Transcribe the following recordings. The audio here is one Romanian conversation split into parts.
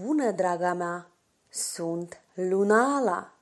Bună, draga mea! Sunt Lunala!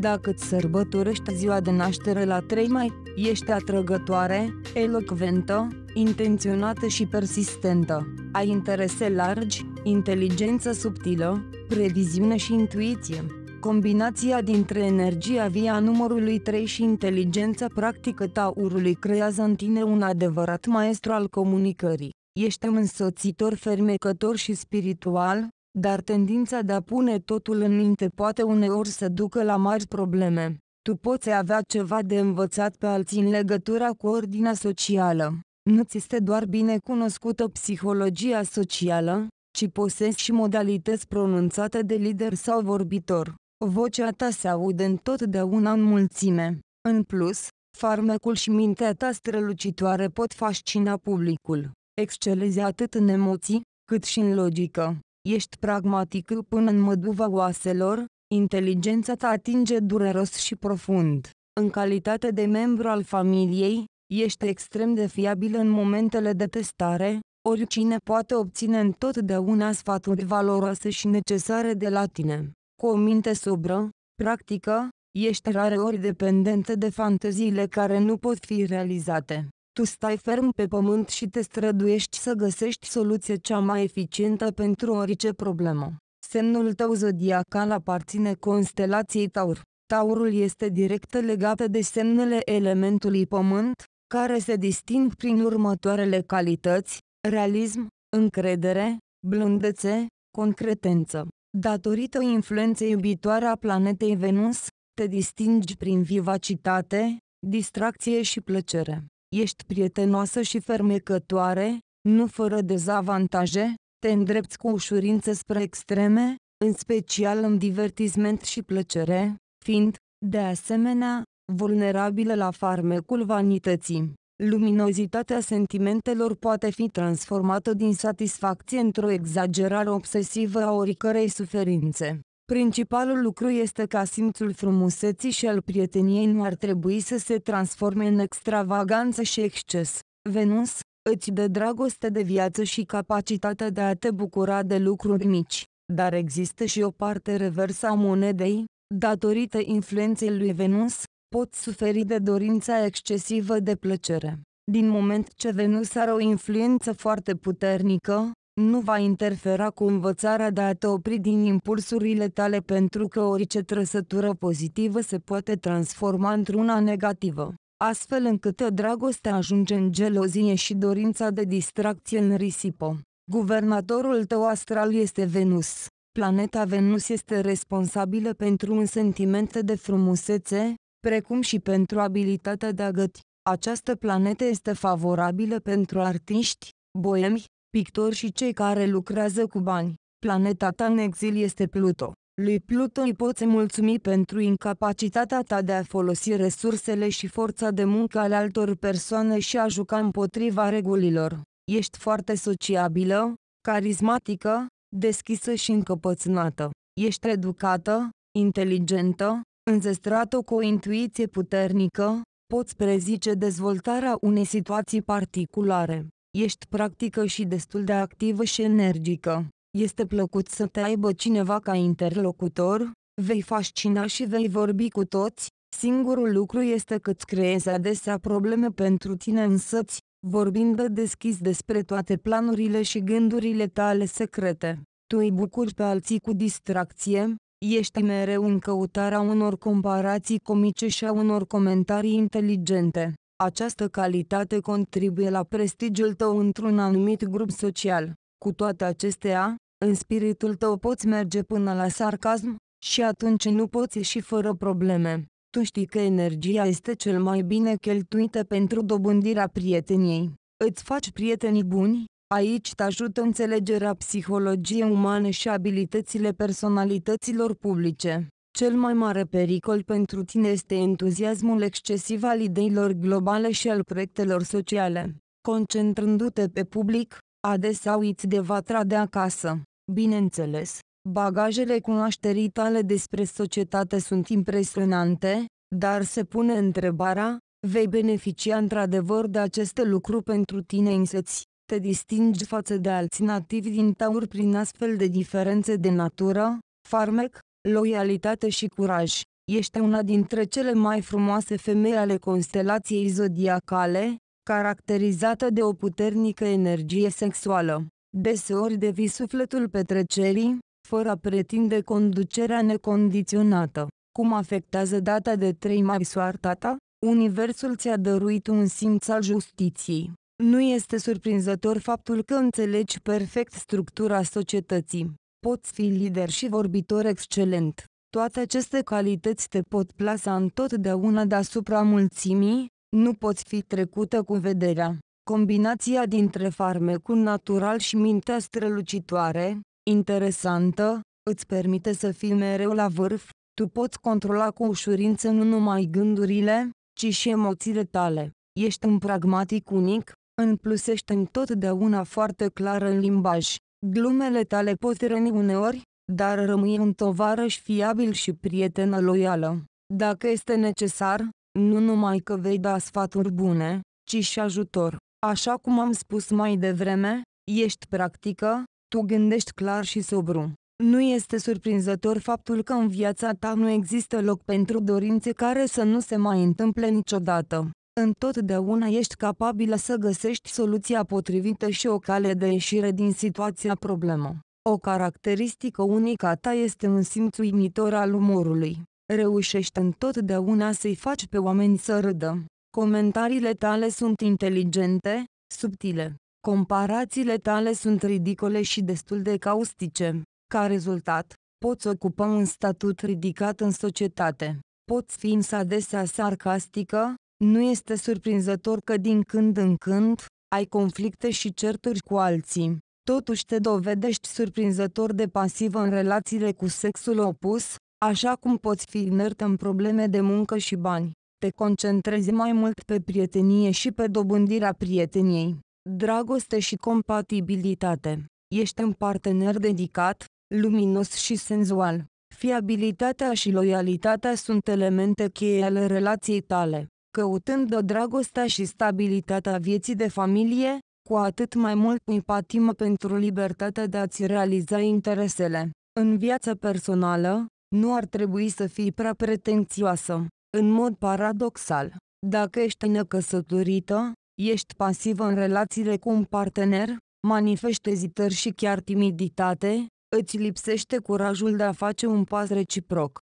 Dacă îți sărbătorești ziua de naștere la 3 mai, ești atrăgătoare, elocventă, intenționată și persistentă. Ai interese largi, inteligență subtilă, previziune și intuiție. Combinația dintre energia via numărului 3 și inteligența practică taurului creează în tine un adevărat maestru al comunicării. Ești un însoțitor fermecător și spiritual, dar tendința de a pune totul în minte poate uneori să ducă la mari probleme. Tu poți avea ceva de învățat pe alții în legătura cu ordinea socială. Nu ți este doar bine cunoscută psihologia socială, ci posezi și modalități pronunțate de lider sau vorbitor. Vocea ta se aude întotdeauna în mulțime. În plus, farmecul și mintea ta strălucitoare pot fascina publicul. Excelezi atât în emoții, cât și în logică. Ești pragmatic până în măduva oaselor, inteligența ta atinge dureros și profund. În calitate de membru al familiei, ești extrem de fiabil în momentele de testare, oricine poate obține întotdeauna sfaturi valoroase și necesare de la tine. Cu o minte sobră, practică, ești rareori dependentă de fanteziile care nu pot fi realizate. Tu stai ferm pe pământ și te străduiești să găsești soluția cea mai eficientă pentru orice problemă. Semnul tău zodiacal aparține constelației Taur. Taurul este direct legat de semnele elementului pământ, care se disting prin următoarele calități, realism, încredere, blândețe, concretență. Datorită influenței iubitoare a planetei Venus, te distingi prin vivacitate, distracție și plăcere ești prietenoasă și fermecătoare, nu fără dezavantaje, te îndrepți cu ușurință spre extreme, în special în divertisment și plăcere, fiind, de asemenea, vulnerabilă la farmecul vanității. Luminozitatea sentimentelor poate fi transformată din satisfacție într-o exagerare obsesivă a oricărei suferințe. Principalul lucru este ca simțul frumuseții și al prieteniei nu ar trebui să se transforme în extravaganță și exces. Venus, îți dă dragoste de viață și capacitatea de a te bucura de lucruri mici, dar există și o parte reversă a monedei, datorită influenței lui Venus, poți suferi de dorința excesivă de plăcere. Din moment ce Venus are o influență foarte puternică, nu va interfera cu învățarea de a te opri din impulsurile tale pentru că orice trăsătură pozitivă se poate transforma într-una negativă, astfel încât dragostea ajunge în gelozie și dorința de distracție în risipă. Guvernatorul tău astral este Venus. Planeta Venus este responsabilă pentru un sentiment de frumusețe, precum și pentru abilitatea de a găti. Această planetă este favorabilă pentru artiști, boemi, pictori și cei care lucrează cu bani. Planeta ta în exil este Pluto. Lui Pluto îi poți mulțumi pentru incapacitatea ta de a folosi resursele și forța de muncă ale altor persoane și a juca împotriva regulilor. Ești foarte sociabilă, carismatică, deschisă și încăpățânată. Ești educată, inteligentă, înzestrată cu o intuiție puternică, poți prezice dezvoltarea unei situații particulare. Ești practică și destul de activă și energică. Este plăcut să te aibă cineva ca interlocutor, vei fascina și vei vorbi cu toți, singurul lucru este că îți creezi adesea probleme pentru tine însăți, vorbind de deschis despre toate planurile și gândurile tale secrete. Tu îi bucuri pe alții cu distracție, ești mereu în căutarea unor comparații comice și a unor comentarii inteligente. Această calitate contribuie la prestigiul tău într-un anumit grup social. Cu toate acestea, în spiritul tău poți merge până la sarcasm, și atunci nu poți și fără probleme. Tu știi că energia este cel mai bine cheltuită pentru dobândirea prieteniei. Îți faci prieteni buni, aici te ajută înțelegerea psihologiei umane și abilitățile personalităților publice. Cel mai mare pericol pentru tine este entuziasmul excesiv al ideilor globale și al proiectelor sociale. Concentrându-te pe public, adesea uiți de vatra de acasă. Bineînțeles, bagajele cunoașterii tale despre societate sunt impresionante, dar se pune întrebarea, vei beneficia într-adevăr de aceste lucruri pentru tine însăți? Te distingi față de alții nativi din taur prin astfel de diferențe de natură, farmec, loialitate și curaj. Ești una dintre cele mai frumoase femei ale constelației zodiacale, caracterizată de o puternică energie sexuală. Deseori devii sufletul petrecerii, fără a pretinde conducerea necondiționată. Cum afectează data de 3 mai soarta ta? Universul ți-a dăruit un simț al justiției. Nu este surprinzător faptul că înțelegi perfect structura societății poți fi lider și vorbitor excelent. Toate aceste calități te pot plasa întotdeauna deasupra mulțimii, nu poți fi trecută cu vederea. Combinația dintre farmecul natural și mintea strălucitoare, interesantă, îți permite să fii mereu la vârf, tu poți controla cu ușurință nu numai gândurile, ci și emoțiile tale. Ești un pragmatic unic, în plus ești întotdeauna foarte clar în limbaj. Glumele tale pot răni uneori, dar rămâi un tovarăș fiabil și prietenă loială. Dacă este necesar, nu numai că vei da sfaturi bune, ci și ajutor. Așa cum am spus mai devreme, ești practică, tu gândești clar și sobru. Nu este surprinzător faptul că în viața ta nu există loc pentru dorințe care să nu se mai întâmple niciodată. Întotdeauna ești capabilă să găsești soluția potrivită și o cale de ieșire din situația problemă. O caracteristică unică a ta este un simț uimitor al umorului. Reușești întotdeauna să-i faci pe oameni să râdă. Comentariile tale sunt inteligente, subtile. Comparațiile tale sunt ridicole și destul de caustice. Ca rezultat, poți ocupa un statut ridicat în societate. Poți fi însă adesea sarcastică, nu este surprinzător că din când în când ai conflicte și certuri cu alții. Totuși te dovedești surprinzător de pasivă în relațiile cu sexul opus, așa cum poți fi inert în probleme de muncă și bani. Te concentrezi mai mult pe prietenie și pe dobândirea prieteniei, dragoste și compatibilitate. Ești un partener dedicat, luminos și senzual. Fiabilitatea și loialitatea sunt elemente cheie ale relației tale căutând dragostea și stabilitatea vieții de familie, cu atât mai mult îi patimă pentru libertatea de a-ți realiza interesele. În viața personală, nu ar trebui să fii prea pretențioasă. În mod paradoxal, dacă ești necăsătorită, ești pasivă în relațiile cu un partener, manifeste ezitări și chiar timiditate, îți lipsește curajul de a face un pas reciproc.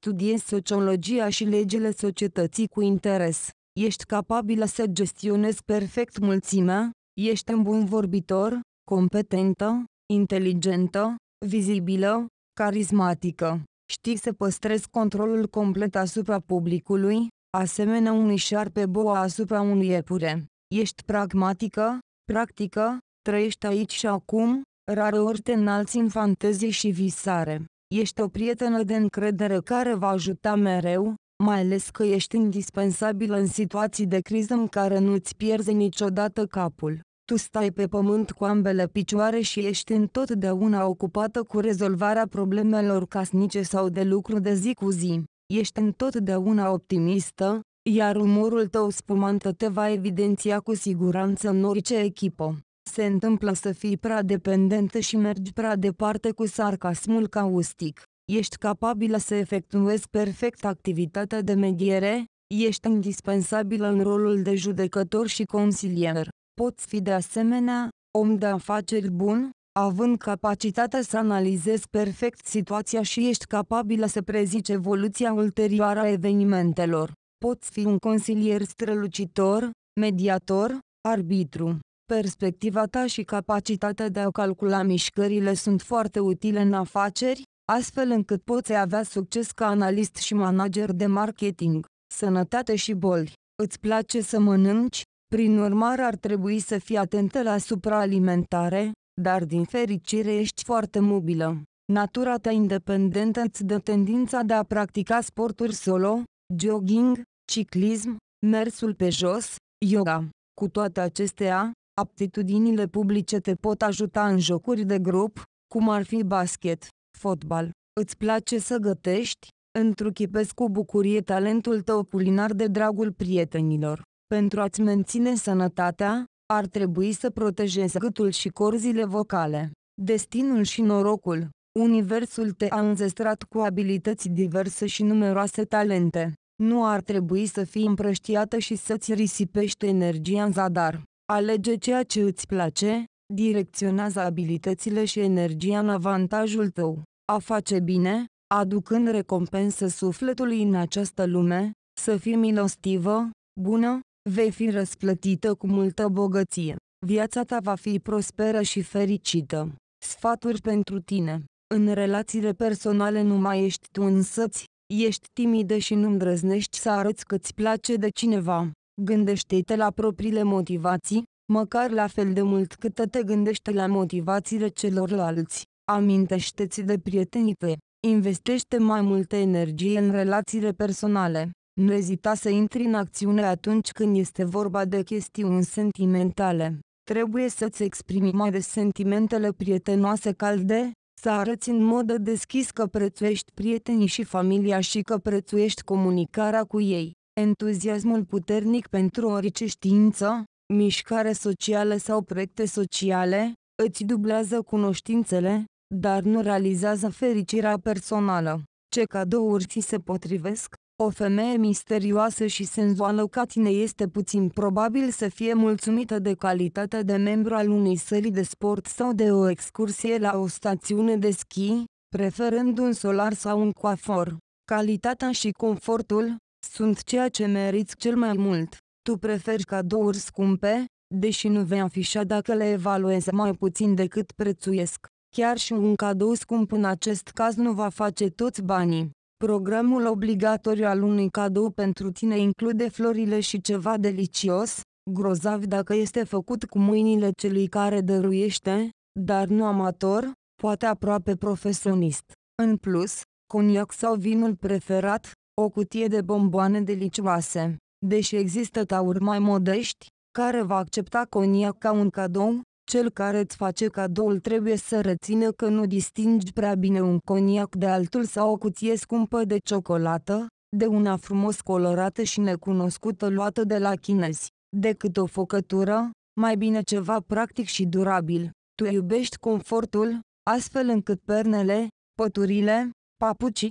studiezi sociologia și legile societății cu interes, ești capabilă să gestionezi perfect mulțimea, ești un bun vorbitor, competentă, inteligentă, vizibilă, carismatică, știi să păstrezi controlul complet asupra publicului, asemenea unui șarpe boa asupra unui iepure, ești pragmatică, practică, trăiești aici și acum, ori te înalți în fantezie și visare. Ești o prietenă de încredere care va ajuta mereu, mai ales că ești indispensabil în situații de criză în care nu-ți pierzi niciodată capul. Tu stai pe pământ cu ambele picioare și ești întotdeauna ocupată cu rezolvarea problemelor casnice sau de lucru de zi cu zi. Ești întotdeauna optimistă, iar umorul tău spumant te va evidenția cu siguranță în orice echipă. Se întâmplă să fii prea dependentă și mergi prea departe cu sarcasmul caustic. Ești capabilă să efectuezi perfect activitatea de mediere, ești indispensabilă în rolul de judecător și consilier. Poți fi de asemenea, om de afaceri bun, având capacitatea să analizezi perfect situația și ești capabilă să prezici evoluția ulterioară a evenimentelor. Poți fi un consilier strălucitor, mediator, arbitru. Perspectiva ta și capacitatea de a calcula mișcările sunt foarte utile în afaceri, astfel încât poți avea succes ca analist și manager de marketing. Sănătate și boli. Îți place să mănânci? Prin urmare ar trebui să fii atentă la supraalimentare, dar din fericire ești foarte mobilă. Natura ta independentă îți dă tendința de a practica sporturi solo, jogging, ciclism, mersul pe jos, yoga. Cu toate acestea, Aptitudinile publice te pot ajuta în jocuri de grup, cum ar fi basket, fotbal. Îți place să gătești? Întruchipezi cu bucurie talentul tău culinar de dragul prietenilor. Pentru a-ți menține sănătatea, ar trebui să protejezi gâtul și corzile vocale. Destinul și norocul Universul te-a înzestrat cu abilități diverse și numeroase talente. Nu ar trebui să fii împrăștiată și să-ți risipești energia în zadar. Alege ceea ce îți place, direcționează abilitățile și energia în avantajul tău. A face bine, aducând recompensă sufletului în această lume, să fii milostivă, bună, vei fi răsplătită cu multă bogăție. Viața ta va fi prosperă și fericită. Sfaturi pentru tine. În relațiile personale nu mai ești tu însăți, ești timidă și nu îndrăznești să arăți că-ți place de cineva. Gândește-te la propriile motivații, măcar la fel de mult cât te gândești la motivațiile celorlalți. Amintește-ți de prietenii tăi. Investește mai multă energie în relațiile personale. Nu ezita să intri în acțiune atunci când este vorba de chestiuni sentimentale. Trebuie să-ți exprimi mai des sentimentele prietenoase calde, să arăți în mod deschis că prețuiești prietenii și familia și că prețuiești comunicarea cu ei entuziasmul puternic pentru orice știință, mișcare socială sau proiecte sociale, îți dublează cunoștințele, dar nu realizează fericirea personală. Ce cadouri ți se potrivesc? O femeie misterioasă și senzuală ca tine este puțin probabil să fie mulțumită de calitatea de membru al unei sări de sport sau de o excursie la o stațiune de schi, preferând un solar sau un coafor. Calitatea și confortul, sunt ceea ce meriți cel mai mult. Tu preferi cadouri scumpe, deși nu vei afișa dacă le evaluezi mai puțin decât prețuiesc. Chiar și un cadou scump în acest caz nu va face toți banii. Programul obligatoriu al unui cadou pentru tine include florile și ceva delicios, grozav dacă este făcut cu mâinile celui care dăruiește, dar nu amator, poate aproape profesionist. În plus, coniac sau vinul preferat, o cutie de bomboane delicioase. Deși există tauri mai modești, care va accepta coniac ca un cadou, cel care îți face cadoul trebuie să rețină că nu distingi prea bine un coniac de altul sau o cutie scumpă de ciocolată, de una frumos colorată și necunoscută luată de la chinezi, decât o focătură, mai bine ceva practic și durabil. Tu iubești confortul, astfel încât pernele, păturile, papucii,